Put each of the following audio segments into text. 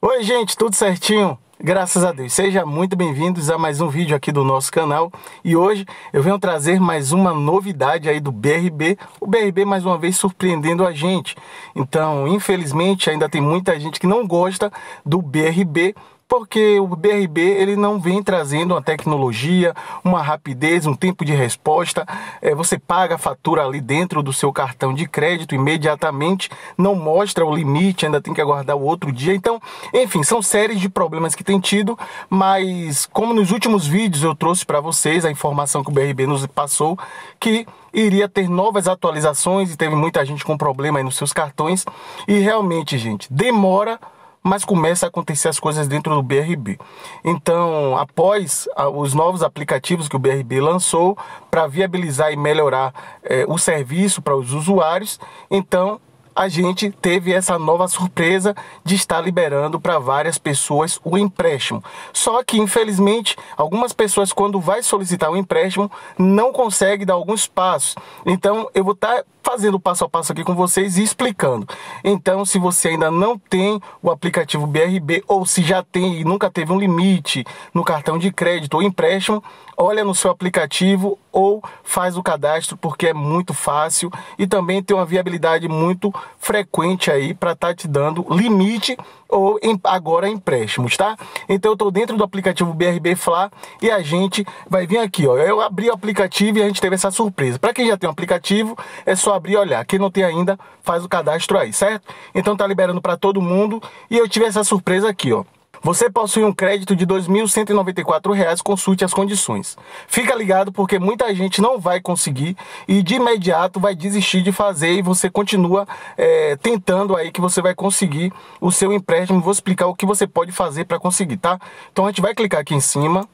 Oi, gente, tudo certinho? Graças a Deus. Seja muito bem-vindos a mais um vídeo aqui do nosso canal. E hoje eu venho trazer mais uma novidade aí do BRB. O BRB mais uma vez surpreendendo a gente. Então, infelizmente, ainda tem muita gente que não gosta do BRB, porque o BRB ele não vem trazendo uma tecnologia, uma rapidez, um tempo de resposta. É, você paga a fatura ali dentro do seu cartão de crédito imediatamente, não mostra o limite, ainda tem que aguardar o outro dia. Então, enfim, são séries de problemas que tem tido, mas como nos últimos vídeos eu trouxe para vocês a informação que o BRB nos passou, que iria ter novas atualizações e teve muita gente com problema nos seus cartões. E realmente, gente, demora mas começa a acontecer as coisas dentro do BRB. Então, após os novos aplicativos que o BRB lançou para viabilizar e melhorar é, o serviço para os usuários, então a gente teve essa nova surpresa de estar liberando para várias pessoas o empréstimo. Só que, infelizmente, algumas pessoas quando vai solicitar o empréstimo não consegue dar alguns passos. Então, eu vou estar tá fazendo passo a passo aqui com vocês e explicando. Então, se você ainda não tem o aplicativo BRB ou se já tem e nunca teve um limite no cartão de crédito ou empréstimo, olha no seu aplicativo ou faz o cadastro porque é muito fácil e também tem uma viabilidade muito frequente aí para estar tá te dando limite ou em, agora empréstimos, tá? Então eu estou dentro do aplicativo BRB Fla e a gente vai vir aqui, ó. Eu abri o aplicativo e a gente teve essa surpresa. Para quem já tem o um aplicativo, é só abrir e olhar. Quem não tem ainda, faz o cadastro aí, certo? Então tá liberando para todo mundo. E eu tive essa surpresa aqui, ó. Você possui um crédito de R$ 2.194, consulte as condições. Fica ligado porque muita gente não vai conseguir e de imediato vai desistir de fazer e você continua é, tentando aí que você vai conseguir o seu empréstimo. Vou explicar o que você pode fazer para conseguir, tá? Então a gente vai clicar aqui em cima.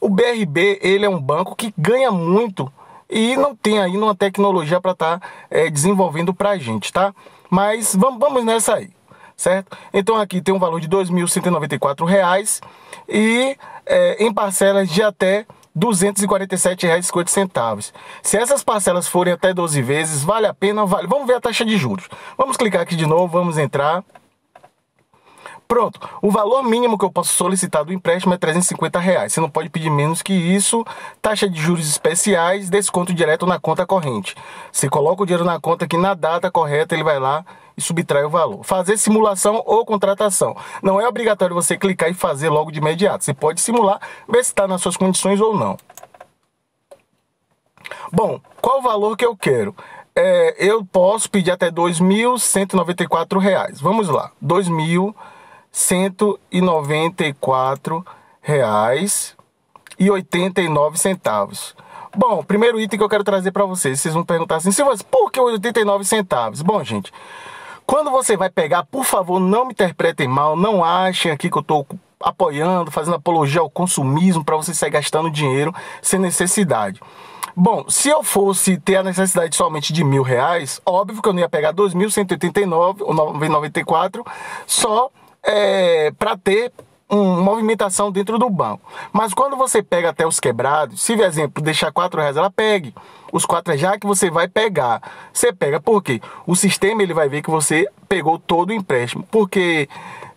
O BRB ele é um banco que ganha muito e não tem ainda uma tecnologia para estar tá, é, desenvolvendo para a gente, tá? Mas vamos, vamos nessa aí, certo? Então aqui tem um valor de R$ 2.194 e é, em parcelas de até R$ 247,50. Se essas parcelas forem até 12 vezes, vale a pena? Vale. Vamos ver a taxa de juros. Vamos clicar aqui de novo, vamos entrar. Pronto, o valor mínimo que eu posso solicitar do empréstimo é 350 reais. Você não pode pedir menos que isso. Taxa de juros especiais, desconto direto na conta corrente. Você coloca o dinheiro na conta que na data correta ele vai lá e subtrai o valor. Fazer simulação ou contratação. Não é obrigatório você clicar e fazer logo de imediato. Você pode simular, ver se está nas suas condições ou não. Bom, qual o valor que eu quero? É, eu posso pedir até R$ 2.194. Vamos lá, R$ 2.194. R$ reais e centavos. Bom, primeiro item que eu quero trazer para vocês, vocês vão perguntar assim, Silvas, por que 89 centavos? Bom, gente, quando você vai pegar, por favor, não me interpretem mal, não achem aqui que eu estou apoiando, fazendo apologia ao consumismo para você sair gastando dinheiro sem necessidade. Bom, se eu fosse ter a necessidade somente de mil reais, óbvio que eu não ia pegar 2.189 ou 994 só é, para ter um, movimentação dentro do banco. Mas quando você pega até os quebrados, se, por exemplo, deixar quatro reais, ela pegue. Os quatro já que você vai pegar. Você pega porque O sistema ele vai ver que você pegou todo o empréstimo. Porque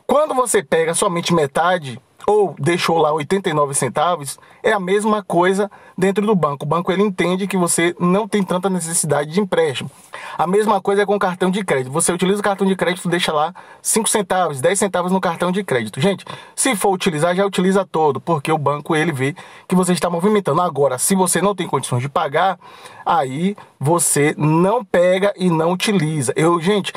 quando você pega somente metade, ou deixou lá 89 centavos, é a mesma coisa dentro do banco. O banco ele entende que você não tem tanta necessidade de empréstimo. A mesma coisa é com o cartão de crédito. Você utiliza o cartão de crédito, deixa lá 5 centavos, 10 centavos no cartão de crédito. Gente, se for utilizar, já utiliza todo, porque o banco ele vê que você está movimentando. Agora, se você não tem condições de pagar, aí você não pega e não utiliza. Eu, gente,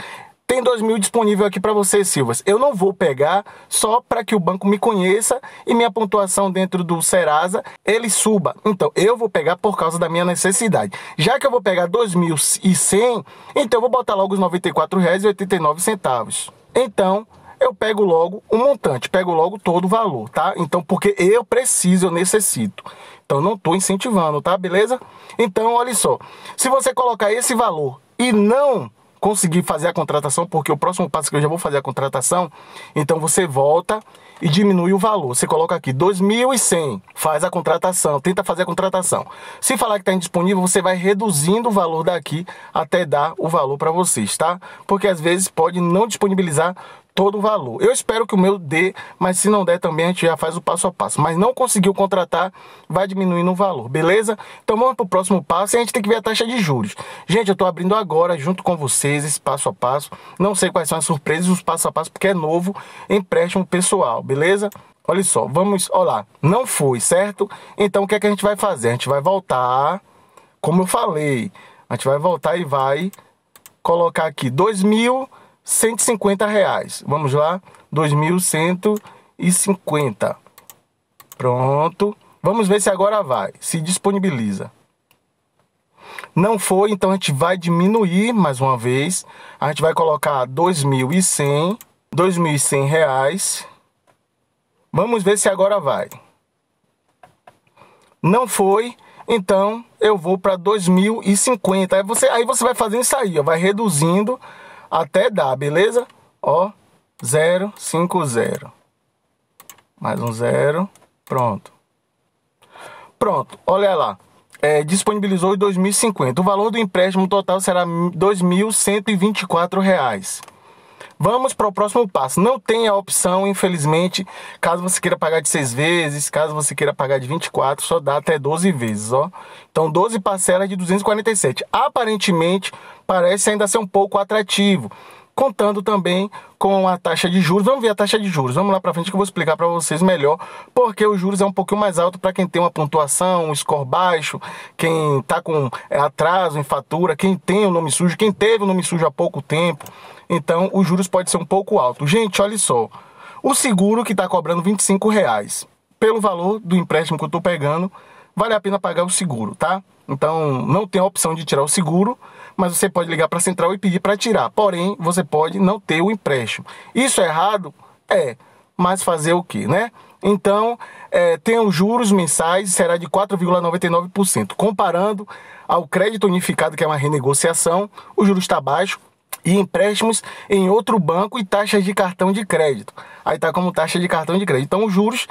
tem dois mil disponível aqui para você, Silvas. Eu não vou pegar só para que o banco me conheça e minha pontuação dentro do Serasa ele suba. Então eu vou pegar por causa da minha necessidade. Já que eu vou pegar 2.100, então eu vou botar logo os R$ 94,89. Então eu pego logo o um montante, pego logo todo o valor, tá? Então porque eu preciso, eu necessito. Então não estou incentivando, tá? Beleza? Então olha só, se você colocar esse valor e não conseguir fazer a contratação, porque o próximo passo que eu já vou fazer a contratação, então você volta e diminui o valor. Você coloca aqui 2.100, faz a contratação, tenta fazer a contratação. Se falar que está indisponível, você vai reduzindo o valor daqui até dar o valor para vocês, tá? Porque às vezes pode não disponibilizar todo o valor. Eu espero que o meu dê, mas se não der também a gente já faz o passo a passo. Mas não conseguiu contratar, vai diminuindo o valor, beleza? Então vamos para o próximo passo e a gente tem que ver a taxa de juros. Gente, eu estou abrindo agora junto com vocês esse passo a passo. Não sei quais são as surpresas, os passo a passo, porque é novo empréstimo pessoal, beleza? Olha só, vamos olhar. Não foi, certo? Então o que é que a gente vai fazer? A gente vai voltar, como eu falei, a gente vai voltar e vai colocar aqui 2000 150 reais. Vamos lá, 2.150. Pronto. Vamos ver se agora vai, se disponibiliza. Não foi, então a gente vai diminuir mais uma vez. A gente vai colocar 2.100, 2.100 reais. Vamos ver se agora vai. Não foi, então eu vou para 2050. Aí você, aí você vai fazendo isso aí, ó, vai reduzindo até dar, beleza? Ó, 0, 5, 0. Mais um zero. Pronto. Pronto, olha lá. É, disponibilizou em 2050. O valor do empréstimo total será R$ 2.124. Vamos para o próximo passo. Não tem a opção, infelizmente, caso você queira pagar de 6 vezes, caso você queira pagar de 24, só dá até 12 vezes, ó. Então 12 parcelas de 247. Aparentemente, parece ainda ser um pouco atrativo contando também com a taxa de juros. Vamos ver a taxa de juros. Vamos lá para frente que eu vou explicar para vocês melhor porque os juros é um pouquinho mais alto para quem tem uma pontuação, um score baixo, quem está com é, atraso em fatura, quem tem o nome sujo, quem teve o nome sujo há pouco tempo. Então, os juros pode ser um pouco alto. Gente, olha só. O seguro que está cobrando 25 reais pelo valor do empréstimo que eu estou pegando, vale a pena pagar o seguro, tá? Então, não tem a opção de tirar o seguro mas você pode ligar para a central e pedir para tirar. Porém, você pode não ter o empréstimo. Isso é errado? É, mas fazer o que, né? Então, é, tem os juros mensais, será de 4,99%. Comparando ao crédito unificado, que é uma renegociação, o juros está baixo, e empréstimos em outro banco e taxas de cartão de crédito. Aí tá como taxa de cartão de crédito. Então os juros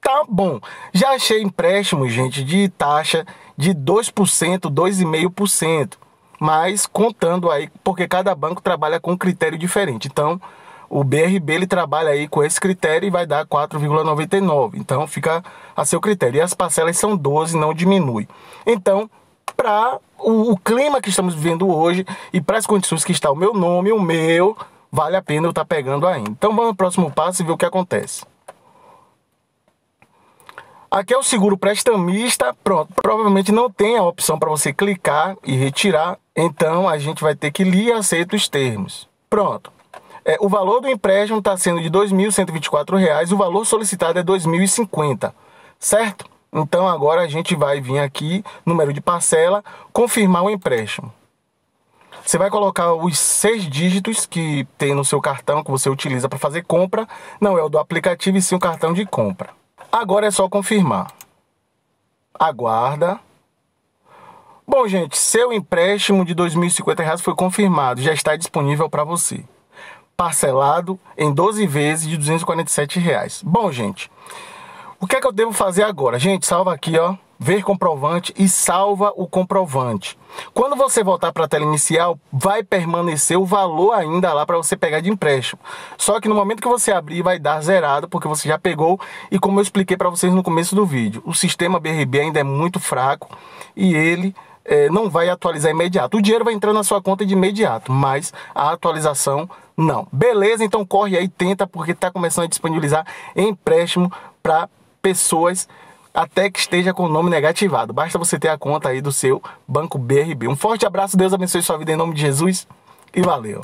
tá bom. Já achei empréstimos, gente, de taxa de 2%, 2,5% mas contando aí, porque cada banco trabalha com um critério diferente. Então, o BRB ele trabalha aí com esse critério e vai dar 4,99. Então, fica a seu critério. E as parcelas são 12, não diminui. Então, para o, o clima que estamos vivendo hoje e para as condições que está o meu nome, o meu, vale a pena eu estar tá pegando ainda. Então vamos ao próximo passo e ver o que acontece. Aqui é o seguro prestamista, pronto, provavelmente não tem a opção para você clicar e retirar, então a gente vai ter que ler e aceitar os termos. Pronto. É, o valor do empréstimo está sendo de R$ 2.124, o valor solicitado é R$ 2.050, certo? Então agora a gente vai vir aqui, número de parcela, confirmar o empréstimo. Você vai colocar os seis dígitos que tem no seu cartão que você utiliza para fazer compra. Não é o do aplicativo e sim o cartão de compra. Agora é só confirmar. Aguarda. Bom, gente, seu empréstimo de R$ 2.050 foi confirmado, já está disponível para você. Parcelado em 12 vezes de R$ reais. Bom, gente, o que é que eu devo fazer agora? Gente, salva aqui, ó, ver comprovante e salva o comprovante. Quando você voltar para a tela inicial, vai permanecer o valor ainda lá para você pegar de empréstimo. Só que no momento que você abrir, vai dar zerado, porque você já pegou. E como eu expliquei para vocês no começo do vídeo, o sistema BRB ainda é muito fraco e ele é, não vai atualizar imediato. O dinheiro vai entrar na sua conta de imediato, mas a atualização não. Beleza, então corre aí, tenta, porque está começando a disponibilizar empréstimo para pessoas até que esteja com o nome negativado. Basta você ter a conta aí do seu Banco BRB. Um forte abraço, Deus abençoe sua vida em nome de Jesus e valeu!